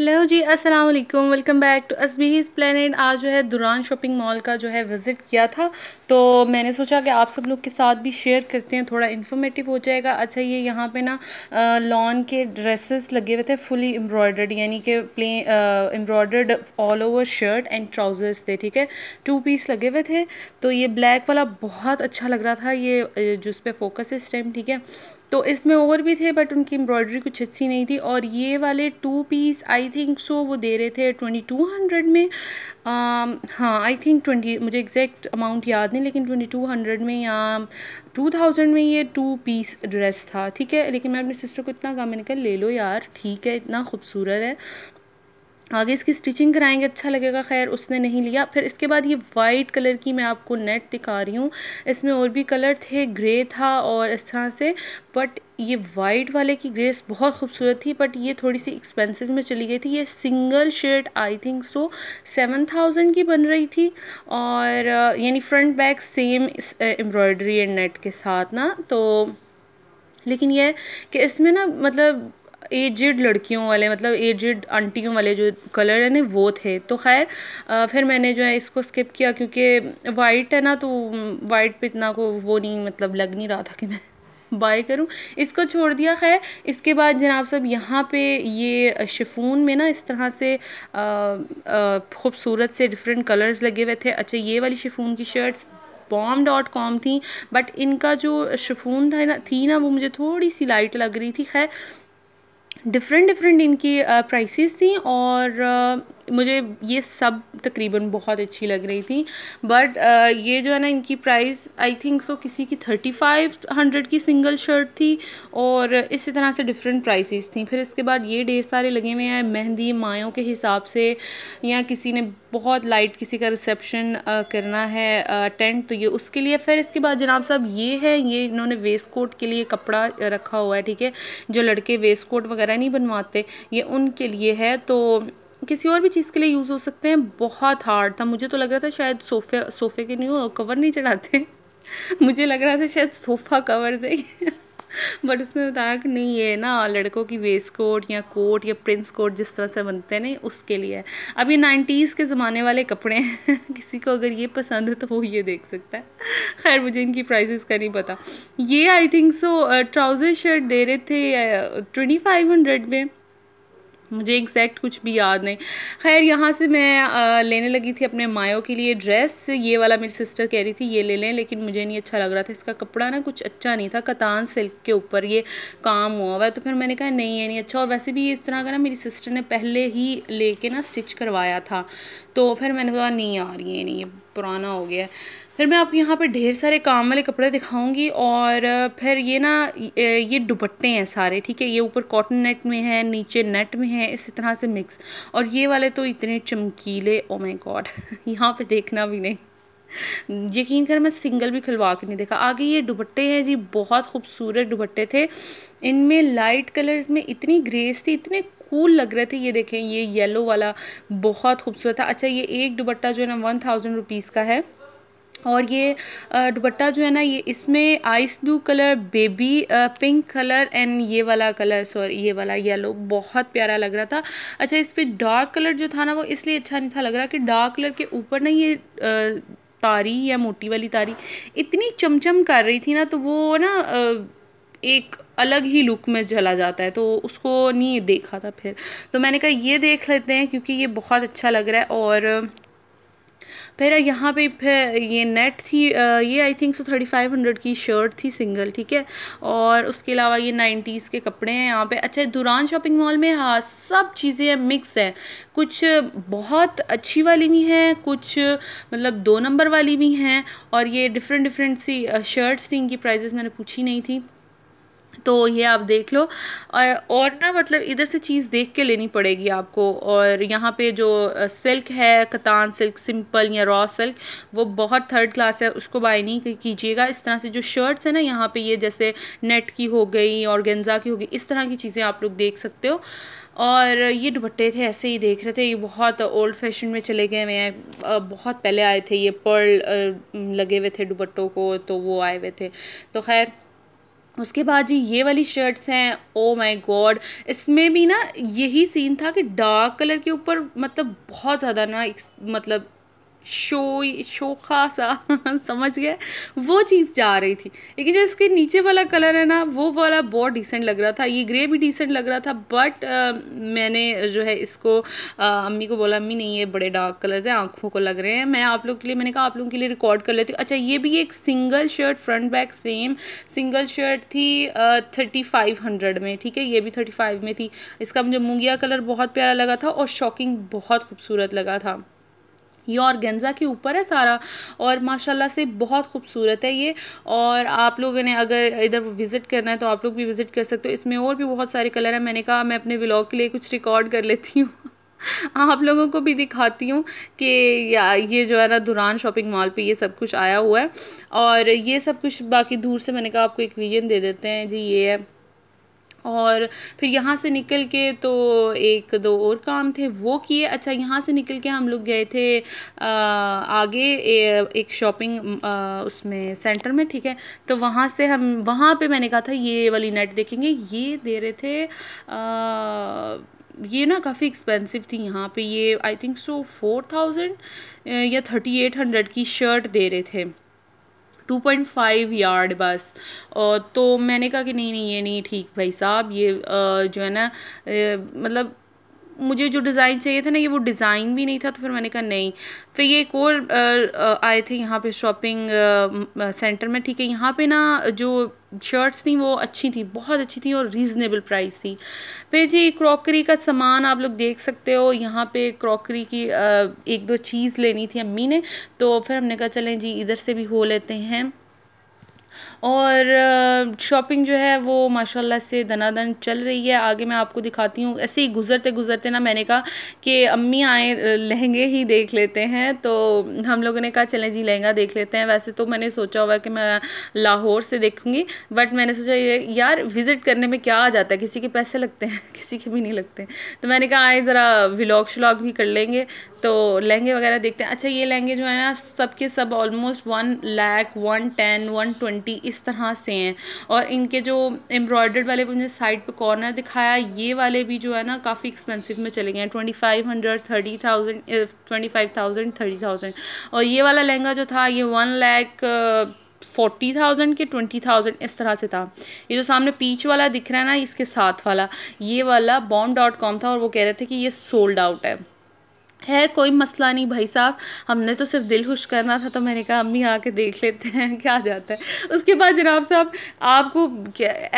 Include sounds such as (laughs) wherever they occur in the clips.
hello जी अस्सलाम वालेकुम welcome back to Asbee's planet आज जो है दुरान शॉपिंग मॉल का जो है विज़िट किया था तो मैंने सोचा कि आप सब लोग के साथ भी शेयर करते हैं थोड़ा इन्फॉर्मेटिव हो जाएगा अच्छा ये यहाँ पे ना लॉन के ड्रेसेस लगे हुए थे फुली एम्ब्रॉयडर्ड यानी कि play embroidered all over shirt and trousers थे ठीक है टू पीस लगे हुए थे तो ये ब्लैक वाला बहुत अच्छा लग रहा था ये जिस पर फोकस है इस टाइम ठीक है तो इसमें और भी थे बट उनकी एम्ब्रॉयडरी कुछ अच्छी नहीं थी और ये वाले two piece I think so वो दे रहे थे ट्वेंटी टू हंड्रेड में आ, um, हाँ आई थिंक ट्वेंटी मुझे एग्जैक्ट अमाउंट याद नहीं लेकिन ट्वेंटी टू हंड्रेड में या टू थाउजेंड में ये टू पीस ड्रेस था ठीक है लेकिन मैं अपनी सिस्टर को इतना कहा मैंने कहा ले लो यार ठीक है इतना खूबसूरत है आगे इसकी स्टिचिंग कराएंगे अच्छा लगेगा खैर उसने नहीं लिया फिर इसके बाद ये वाइट कलर की मैं आपको नेट दिखा रही हूँ इसमें और भी कलर थे ग्रे था और इस तरह से बट ये वाइट वाले की ग्रेस बहुत खूबसूरत थी बट ये थोड़ी सी एक्सपेंसिव में चली गई थी ये single shirt I think so seven thousand की बन रही थी और यानी front back same embroidery and net के साथ ना तो लेकिन यह कि इसमें ना मतलब एजड लड़कियों वाले मतलब एजड आंटियों वाले जो कलर है ना वो थे तो खैर फिर मैंने जो है इसको स्किप किया क्योंकि वाइट है ना तो वाइट पे इतना को वो नहीं मतलब लग नहीं रहा था कि मैं बाय (laughs) करूं इसको छोड़ दिया खैर इसके बाद जनाब सब यहाँ पे ये शिफून में ना इस तरह से खूबसूरत से डिफरेंट कलर्स लगे हुए थे अच्छा ये वाली शिफून की शर्ट्स बॉम डॉट कॉम थी बट इनका जो शिफून था ना थी ना वो मुझे थोड़ी सी लाइट लग रही थी खैर डिफरेंट डिफरेंट इनकी प्राइसेस uh, थी और uh, मुझे ये सब तकरीबन बहुत अच्छी लग रही थी बट uh, ये जो है ना इनकी प्राइस आई थिंक सो किसी की थर्टी फाइव हंड्रेड की सिंगल शर्ट थी और इसी तरह से डिफरेंट प्राइसेस थी फिर इसके बाद ये ढेर सारे लगे हुए हैं मेहंदी मायों के हिसाब से या किसी ने बहुत लाइट किसी का रिसेप्शन uh, करना है टेंट uh, तो ये उसके लिए फिर इसके बाद जनाब साहब ये है ये इन्होंने वेस्ट कोट के लिए कपड़ा रखा हुआ है ठीक है जो लड़के वेस्ट कोट वगैरह नहीं बनवाते ये उनके लिए है तो किसी और भी चीज़ के लिए यूज़ हो सकते हैं बहुत हार्ड था मुझे तो लग रहा था शायद सोफे सोफे के न्यू कवर नहीं चढ़ाते (laughs) मुझे लग रहा था शायद सोफ़ा कवर से बट (laughs) उसने बताया कि नहीं ये ना लड़कों की वेस्ट कोट या कोट या प्रिंस कोट जिस तरह से बनते हैं नहीं उसके लिए है अब ये नाइन्टीज़ के ज़माने वाले कपड़े हैं (laughs) किसी को अगर ये पसंद है तो वो ये देख सकता है खैर मुझे इनकी प्राइजेस का नहीं पता ये I think so trouser shirt दे रहे थे ट्वेंटी फाइव हंड्रेड में मुझे एग्जैक्ट कुछ भी याद नहीं खैर यहाँ से मैं लेने लगी थी अपने मायो के लिए ड्रेस ये वाला मेरी सिस्टर कह रही थी ये ले लें लेकिन मुझे नहीं अच्छा लग रहा था इसका कपड़ा ना कुछ अच्छा नहीं था कतान सिल्क के ऊपर ये काम हुआ हुआ है तो फिर मैंने कहा नहीं ये नहीं अच्छा और वैसे भी इस तरह का ना मेरी सिस्टर ने पहले ही ले ना स्टिच करवाया था तो फिर मैंने कहा नहीं यार ये नहीं पुराना हो गया है फिर मैं आपको यहाँ पर ढेर सारे काम वाले कपड़े दिखाऊंगी और फिर ये ना ये दुपट्टे हैं सारे ठीक है ये ऊपर कॉटन नेट में है नीचे नेट में है इसी तरह से मिक्स और ये वाले तो इतने चमकीले ओ माय गॉड यहाँ पे देखना भी नहीं यकीन कर मैं सिंगल भी खिलवा के नहीं देखा आगे ये दुपट्टे हैं जी बहुत खूबसूरत दुपट्टे थे इनमें लाइट कलर्स में इतनी ग्रेस थी इतने कूल लग रहे थे ये देखें ये येलो वाला बहुत खूबसूरत था अच्छा ये एक दुबट्टा जो है ना वन थाउजेंड रुपीज़ का है और ये दुबट्टा जो है ना ये इसमें ice blue colour baby pink colour and ये वाला कलर सॉरी ये वाला येलो बहुत प्यारा लग रहा था अच्छा इस पर डार्क कलर जो था ना वो इसलिए अच्छा नहीं था लग रहा कि डार्क कलर के ऊपर ना ये आ, तारी या मोटी वाली तारी इतनी चमचम कर रही थी ना तो वो ना आ, एक अलग ही लुक में चला जाता है तो उसको नहीं देखा था फिर तो मैंने कहा ये देख लेते हैं क्योंकि ये बहुत अच्छा लग रहा है और फिर यहाँ पे फिर ये नेट थी ये I think so thirty five hundred की शर्ट थी सिंगल ठीक है और उसके अलावा ये नाइन्टीज़ के कपड़े हैं यहाँ पे अच्छा दुरान शॉपिंग मॉल में हाँ सब चीज़ें मिक्स हैं कुछ बहुत अच्छी वाली भी हैं कुछ मतलब दो नंबर वाली भी हैं और ये डिफरेंट डिफरेंट सी शर्ट्स थी इनकी प्राइजेस मैंने पूछी नहीं थी तो ये आप देख लो और ना मतलब इधर से चीज़ देख के लेनी पड़ेगी आपको और यहाँ पे जो सिल्क है कतान सिल्क सिंपल या रॉ सिल्क वो बहुत थर्ड क्लास है उसको बाय नहीं कीजिएगा इस तरह से जो शर्ट्स है ना यहाँ पे ये जैसे नेट की हो गई और गेंजा की हो गई इस तरह की चीज़ें आप लोग देख सकते हो और ये दुपट्टे थे ऐसे ही देख रहे थे ये बहुत ओल्ड फैशन में चले गए हुए हैं बहुत पहले आए थे ये पर्ल लगे हुए थे दुपट्टों को तो वो आए हुए थे तो खैर उसके बाद जी ये वाली शर्ट्स हैं ओ माय गॉड इसमें भी ना यही सीन था कि डार्क कलर के ऊपर मतलब बहुत ज़्यादा ना मतलब शो शोखा सा (laughs) समझ गए वो चीज़ जा रही थी लेकिन जो इसके नीचे वाला कलर है ना वो वाला बहुत डिसेंट लग रहा था ये ग्रे भी डिसेंट लग रहा था बट आ, मैंने जो है इसको आ, अम्मी को बोला अम्मी नहीं ये बड़े डार्क कलर्स हैं आँखों को लग रहे हैं मैं आप लोग के लिए मैंने कहा आप लोगों के लिए रिकॉर्ड कर लेती हूँ अच्छा ये भी एक single shirt front back same single shirt थी थर्टी फाइव हंड्रेड में ठीक है ये भी थर्टी फाइव में थी इसका मुझे मुंगिया कलर बहुत प्यारा लगा था और शॉकिंग बहुत खूबसूरत लगा था ये गेंज़ा के ऊपर है सारा और माशाल्लाह से बहुत खूबसूरत है ये और आप लोग इन्हें अगर इधर विज़िट करना है तो आप लोग भी विज़िट कर सकते हो इसमें और भी बहुत सारे कलर हैं मैंने कहा मैं अपने ब्लॉग के लिए कुछ रिकॉर्ड कर लेती हूँ (laughs) आप लोगों को भी दिखाती हूँ कि ये जो है ना दुरान शॉपिंग मॉल पे ये सब कुछ आया हुआ है और ये सब कुछ बाकी दूर से मैंने कहा आपको एक विजन दे देते हैं जी ये है और फिर यहाँ से निकल के तो एक दो और काम थे वो किए अच्छा यहाँ से निकल के हम लोग गए थे आ, आगे ए, एक शॉपिंग उसमें सेंटर में ठीक है तो वहाँ से हम वहाँ पे मैंने कहा था ये वाली नेट देखेंगे ये दे रहे थे आ, ये ना काफ़ी एक्सपेंसिव थी यहाँ पे ये I think so four thousand या थर्टी एट हंड्रेड की शर्ट दे रहे थे टू पॉइंट फाइव यार्ड बस तो मैंने कहा कि नहीं नहीं ये नहीं ठीक भाई साहब ये जो है ना मतलब मुझे जो डिज़ाइन चाहिए था ना ये वो डिज़ाइन भी नहीं था तो फिर मैंने कहा नहीं फिर ये एक और आए थे यहाँ पे शॉपिंग सेंटर में ठीक है यहाँ पे ना जो शर्ट्स थी वो अच्छी थी बहुत अच्छी थी और रीज़नेबल प्राइस थी फिर जी क्रॉकरी का सामान आप लोग देख सकते हो यहाँ पे क्रॉकरी की एक दो चीज़ लेनी थी अम्मी ने तो फिर हमने कहा चलें जी इधर से भी हो लेते हैं और शॉपिंग जो है वो माशाल्लाह से दनादन चल रही है आगे मैं आपको दिखाती हूँ ऐसे ही गुजरते गुजरते ना मैंने कहा कि अम्मी आए लहंगे ही देख लेते हैं तो हम लोगों ने कहा चलें जी लहंगा देख लेते हैं वैसे तो मैंने सोचा हुआ कि मैं लाहौर से देखूँगी बट मैंने सोचा ये यार विज़िट करने में क्या आ जाता है किसी के पैसे लगते हैं (laughs) किसी के भी नहीं लगते तो मैंने कहा आए ज़रा व्लॉग श्लॉग भी कर लेंगे तो लहंगे वगैरह देखते हैं अच्छा ये लहंगे जो है ना सब के सब almost one lakh one ten one twenty aunty इस तरह से हैं और इनके जो एम्ब्रॉयडर्ड वाले मुझे साइड पे कॉर्नर दिखाया ये वाले भी जो है ना काफ़ी एक्सपेंसिव में चले गए हैं twenty five hundred thirty thousand twenty five thousand thirty thousand और ये वाला लहंगा जो था ये वन लैक फोर्टी थाउजेंड के ट्वेंटी थाउजेंड इस तरह से था ये जो सामने पीच वाला दिख रहा है ना इसके साथ वाला ये वाला बॉम डॉट कॉम था और वो कह रहे थे कि ये सोल्ड आउट है खैर कोई मसला नहीं भाई साहब हमने तो सिर्फ दिल खुश करना था तो मैंने कहा अम्मी आके देख लेते हैं (laughs) क्या जाता है उसके बाद जनाब साहब आपको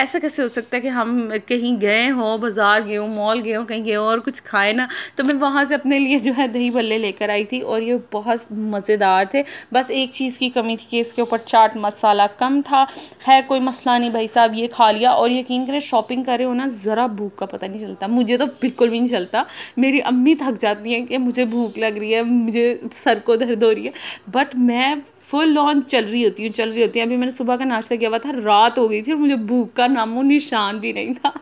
ऐसा कैसे हो सकता है कि हम कहीं गए हों बाज़ार गए हों मॉल गए हों कहीं गए हों और कुछ खाए ना तो मैं वहाँ से अपने लिए जो है दही भल्ले लेकर आई थी और ये बहुत मज़ेदार थे बस एक चीज़ की कमी थी कि इसके ऊपर चाट मसाला कम था खैर कोई मसला नहीं भाई साहब ये खा लिया और यकीन करें शॉपिंग करे हो ना ज़रा भूख का पता नहीं चलता मुझे तो बिल्कुल भी नहीं चलता मेरी अम्मी थक जाती हैं कि मुझे भूख लग रही है मुझे सर को दर्द हो रही है बट मैं फुल ऑन चल रही होती हूँ चल रही होती हूँ अभी मैंने सुबह का नाश्ता किया हुआ था रात हो गई थी और मुझे भूख का नामो निशान भी नहीं था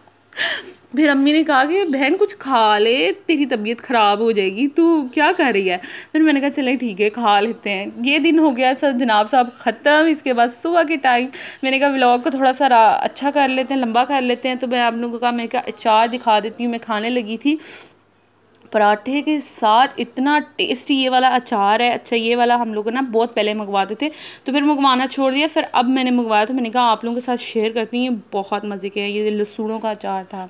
फिर अम्मी ने कहा कि बहन कुछ खा ले तेरी तबीयत ख़राब हो जाएगी तू क्या कर रही है फिर मैंने कहा चले ठीक है खा लेते हैं ये दिन हो गया सर जनाब साहब ख़त्म इसके बाद सुबह के टाइम मैंने कहा व्लॉग को थोड़ा सा अच्छा कर लेते हैं लंबा कर लेते हैं तो मैं आप लोगों का मैंने कहा अचार दिखा देती हूँ मैं खाने लगी थी पराठे के साथ इतना टेस्टी ये वाला अचार है अच्छा ये वाला हम लोग ना बहुत पहले मंगवाते थे तो फिर मंगवाना छोड़ दिया फिर अब मैंने मंगवाया तो मैंने कहा आप लोगों के साथ शेयर करती हूँ बहुत मज़े के हैं ये लसूड़ों का अचार था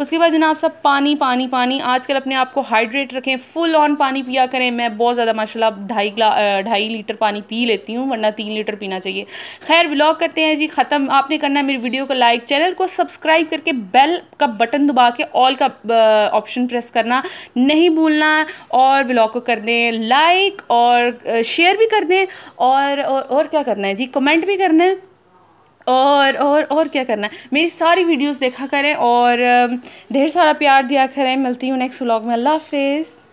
उसके बाद जनाब सब पानी पानी पानी आजकल अपने आप को हाइड्रेट रखें फुल ऑन पानी पिया करें मैं बहुत ज़्यादा माशाला ढाई ग्ला ढाई लीटर पानी पी लेती हूँ वरना तीन लीटर पीना चाहिए खैर ब्लॉग करते हैं जी ख़त्म आपने करना है मेरी वीडियो को लाइक चैनल को सब्सक्राइब करके बेल का बटन दबा के ऑल का ऑप्शन प्रेस करना नहीं भूलना और ब्लॉग को कर दें लाइक और शेयर भी कर दें और और, और क्या करना है जी कमेंट भी करना है और और और क्या करना है मेरी सारी वीडियोस देखा करें और ढेर सारा प्यार दिया करें मिलती हूँ नेक्स्ट व्लॉग में अल्लाह हाफिज़